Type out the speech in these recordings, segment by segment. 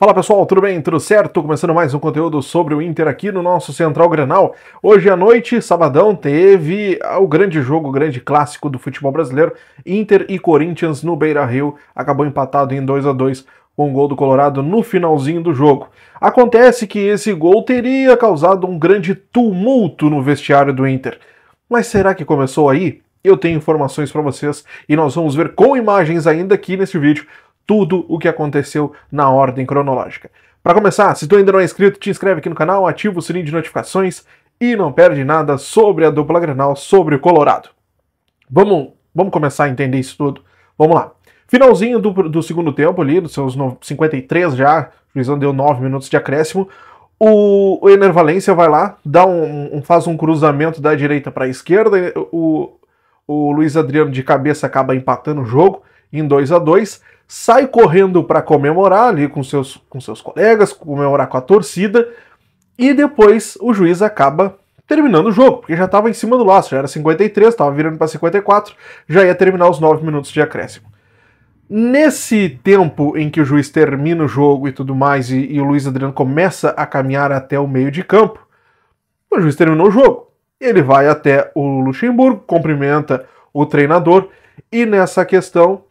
Fala pessoal, tudo bem? Tudo certo? Começando mais um conteúdo sobre o Inter aqui no nosso Central Granal. Hoje à noite, sabadão, teve o grande jogo, o grande clássico do futebol brasileiro. Inter e Corinthians no Beira Rio. Acabou empatado em 2 a 2 com o gol do Colorado no finalzinho do jogo. Acontece que esse gol teria causado um grande tumulto no vestiário do Inter. Mas será que começou aí? Eu tenho informações para vocês e nós vamos ver com imagens ainda aqui nesse vídeo tudo o que aconteceu na ordem cronológica. Para começar, se tu ainda não é inscrito, te inscreve aqui no canal, ativa o sininho de notificações e não perde nada sobre a dupla Granal, sobre o Colorado. Vamos, vamos começar a entender isso tudo. Vamos lá. Finalzinho do, do segundo tempo ali, dos seus 53 já, o juizão deu 9 minutos de acréscimo. O, o Ener vai lá, dá um, um, faz um cruzamento da direita para a esquerda. O, o Luiz Adriano de cabeça acaba empatando o jogo em 2 a 2 sai correndo para comemorar ali com seus, com seus colegas, comemorar com a torcida, e depois o juiz acaba terminando o jogo, porque já estava em cima do laço, já era 53, estava virando para 54, já ia terminar os 9 minutos de acréscimo. Nesse tempo em que o juiz termina o jogo e tudo mais, e, e o Luiz Adriano começa a caminhar até o meio de campo, o juiz terminou o jogo. Ele vai até o Luxemburgo, cumprimenta o treinador, e nessa questão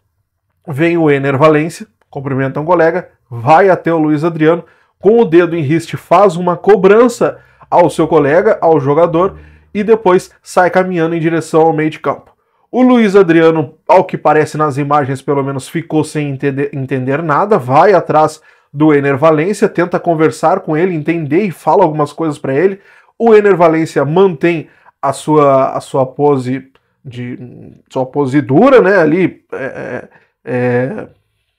vem o Ener Valência, cumprimenta um colega, vai até o Luiz Adriano, com o dedo em riste faz uma cobrança ao seu colega, ao jogador, e depois sai caminhando em direção ao meio de campo. O Luiz Adriano, ao que parece nas imagens, pelo menos ficou sem entender, entender nada, vai atrás do Ener Valência, tenta conversar com ele, entender e fala algumas coisas para ele. O Ener Valência mantém a sua, a sua pose de sua pose dura, né? Ali é, é é,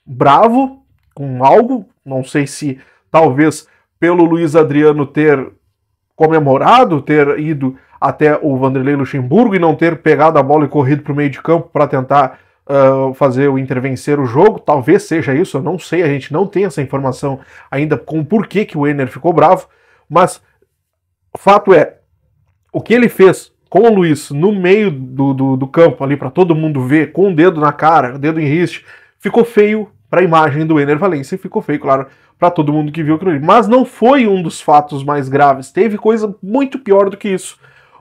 bravo com algo, não sei se talvez pelo Luiz Adriano ter comemorado, ter ido até o Vanderlei Luxemburgo e não ter pegado a bola e corrido para o meio de campo para tentar uh, fazer o intervencer o jogo. Talvez seja isso, eu não sei, a gente não tem essa informação ainda com o porquê que o Enner ficou bravo, mas fato é, o que ele fez com o Luiz no meio do, do, do campo ali para todo mundo ver, com o dedo na cara, o dedo em riste, ficou feio para a imagem do Ener Valencia e ficou feio, claro, para todo mundo que viu aquilo ali. Mas não foi um dos fatos mais graves, teve coisa muito pior do que isso.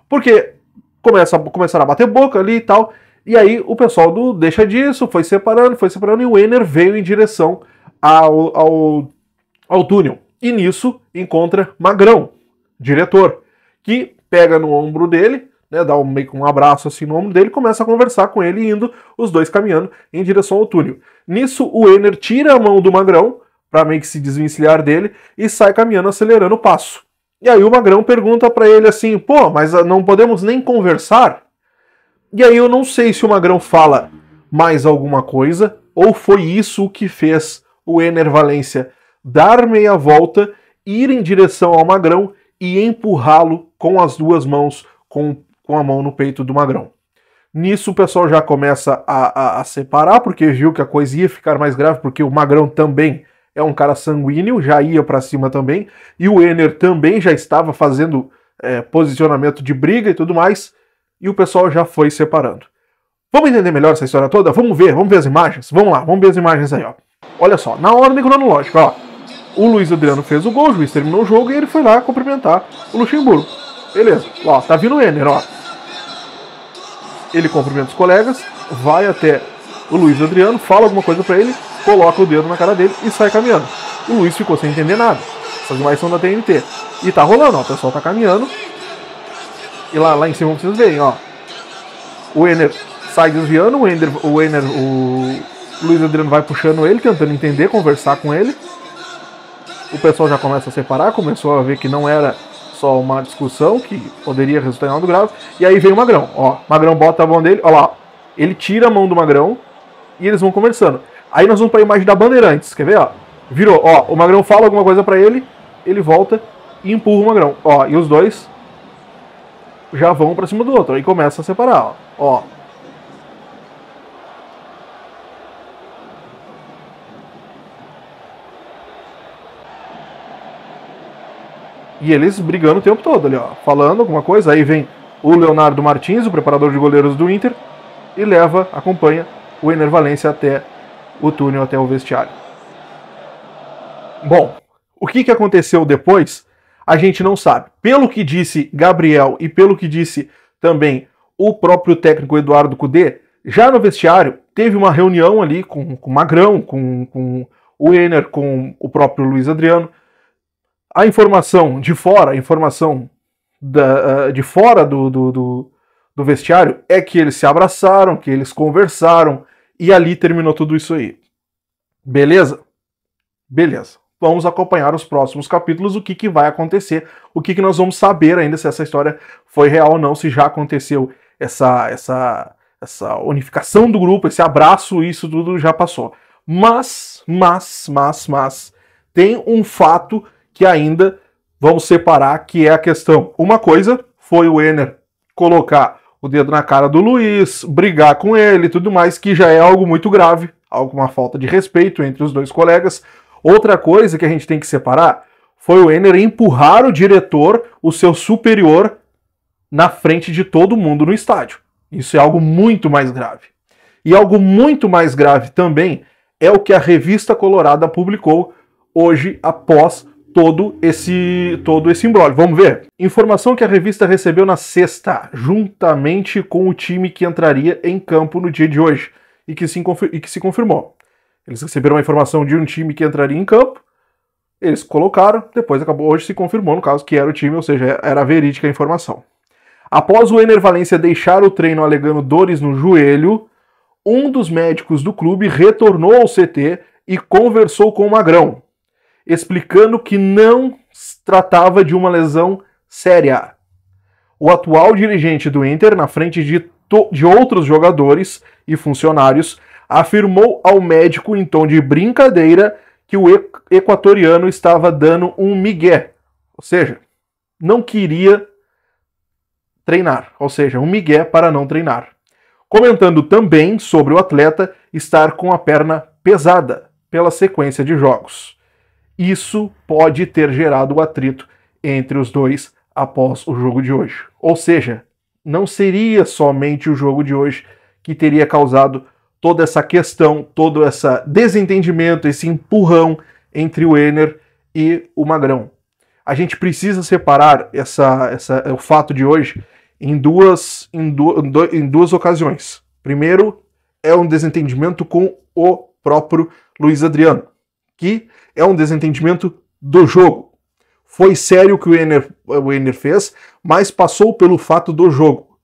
Porque começa, começaram a bater boca ali e tal, e aí o pessoal do deixa disso, foi separando, foi separando, e o Ener veio em direção ao, ao, ao túnel. E nisso encontra Magrão, diretor, que pega no ombro dele, né, dá um, meio um abraço assim no ombro dele, começa a conversar com ele, indo os dois caminhando em direção ao túnel. Nisso, o Ener tira a mão do Magrão, para meio que se desvencilhar dele, e sai caminhando, acelerando o passo. E aí o Magrão pergunta para ele assim: pô, mas ah, não podemos nem conversar? E aí eu não sei se o Magrão fala mais alguma coisa, ou foi isso o que fez o Ener Valência dar meia volta, ir em direção ao Magrão e empurrá-lo com as duas mãos, com com a mão no peito do magrão. Nisso o pessoal já começa a, a, a, separar, porque viu que a coisa ia ficar mais grave, porque o Magrão também é um cara sanguíneo, já ia para cima também, e o Ener também já estava fazendo é, posicionamento de briga e tudo mais, e o pessoal já foi separando. Vamos entender melhor essa história toda? Vamos ver, vamos ver as imagens? Vamos lá, vamos ver as imagens aí, ó. Olha só, na ordem cronológica, ó. O Luiz Adriano fez o gol, o juiz terminou o jogo e ele foi lá cumprimentar o Luxemburgo. Beleza, ó, tá vindo o Ener, ó ele cumprimenta os colegas, vai até o Luiz Adriano, fala alguma coisa para ele, coloca o dedo na cara dele e sai caminhando. O Luiz ficou sem entender nada. Essas imagens são da TNT. E tá rolando, ó, o pessoal tá caminhando. E lá, lá em cima vocês veem, ó. O Ener sai desviando, o Ender, o Ener, o Luiz Adriano vai puxando ele, tentando entender, conversar com ele. O pessoal já começa a separar, começou a ver que não era só uma discussão que poderia resultar em algo grave. E aí vem o Magrão. Ó, Magrão bota a mão dele, ó lá. Ele tira a mão do Magrão e eles vão conversando. Aí nós vamos pra imagem da Bandeirantes, quer ver, ó? Virou, ó, o Magrão fala alguma coisa para ele, ele volta e empurra o Magrão. Ó, e os dois já vão pra cima do outro. Aí começa a separar, ó. ó E eles brigando o tempo todo ali, ó, falando alguma coisa. Aí vem o Leonardo Martins, o preparador de goleiros do Inter, e leva, acompanha o Ener Valência até o túnel, até o vestiário. Bom, o que, que aconteceu depois, a gente não sabe. Pelo que disse Gabriel e pelo que disse também o próprio técnico Eduardo Cudê, já no vestiário teve uma reunião ali com o Magrão, com, com o Ener, com o próprio Luiz Adriano, a informação de fora, a informação da, ah, de fora do, do, do, do vestiário é que eles se abraçaram, que eles conversaram e ali terminou tudo isso aí. Beleza? Beleza. Vamos acompanhar os próximos capítulos, o que, que vai acontecer, o que, que nós vamos saber ainda se essa história foi real ou não, se já aconteceu essa, essa, essa unificação do grupo, esse abraço, isso tudo já passou. Mas, mas, mas, mas, tem um fato que ainda vamos separar, que é a questão. Uma coisa foi o Ener colocar o dedo na cara do Luiz, brigar com ele e tudo mais, que já é algo muito grave, alguma falta de respeito entre os dois colegas. Outra coisa que a gente tem que separar foi o Enner empurrar o diretor, o seu superior, na frente de todo mundo no estádio. Isso é algo muito mais grave. E algo muito mais grave também é o que a revista Colorada publicou hoje após todo esse todo esse embrolho. Vamos ver. Informação que a revista recebeu na sexta, juntamente com o time que entraria em campo no dia de hoje e que se, e que se confirmou. Eles receberam a informação de um time que entraria em campo, eles colocaram, depois acabou, hoje se confirmou no caso que era o time, ou seja, era verídica a informação. Após o Ener Valência deixar o treino alegando dores no joelho, um dos médicos do clube retornou ao CT e conversou com o Magrão, explicando que não tratava de uma lesão séria. O atual dirigente do Inter, na frente de, de outros jogadores e funcionários, afirmou ao médico em tom de brincadeira que o equatoriano estava dando um migué, ou seja, não queria treinar, ou seja, um migué para não treinar. Comentando também sobre o atleta estar com a perna pesada pela sequência de jogos. Isso pode ter gerado o atrito entre os dois após o jogo de hoje. Ou seja, não seria somente o jogo de hoje que teria causado toda essa questão, todo esse desentendimento, esse empurrão entre o Enner e o Magrão. A gente precisa separar essa, essa, o fato de hoje em duas, em, du, em duas ocasiões. Primeiro, é um desentendimento com o próprio Luiz Adriano que é um desentendimento do jogo. Foi sério o que o Enner, o Enner fez, mas passou pelo fato do jogo.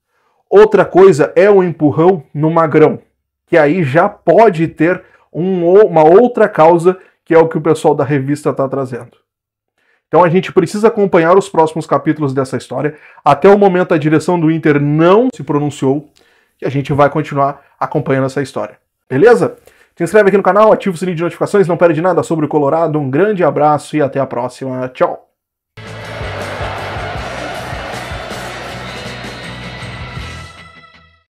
Outra coisa é o empurrão no magrão, que aí já pode ter um, uma outra causa, que é o que o pessoal da revista está trazendo. Então a gente precisa acompanhar os próximos capítulos dessa história. Até o momento a direção do Inter não se pronunciou e a gente vai continuar acompanhando essa história. Beleza? Se inscreve aqui no canal, ativa o sininho de notificações, não perde nada sobre o Colorado. Um grande abraço e até a próxima. Tchau!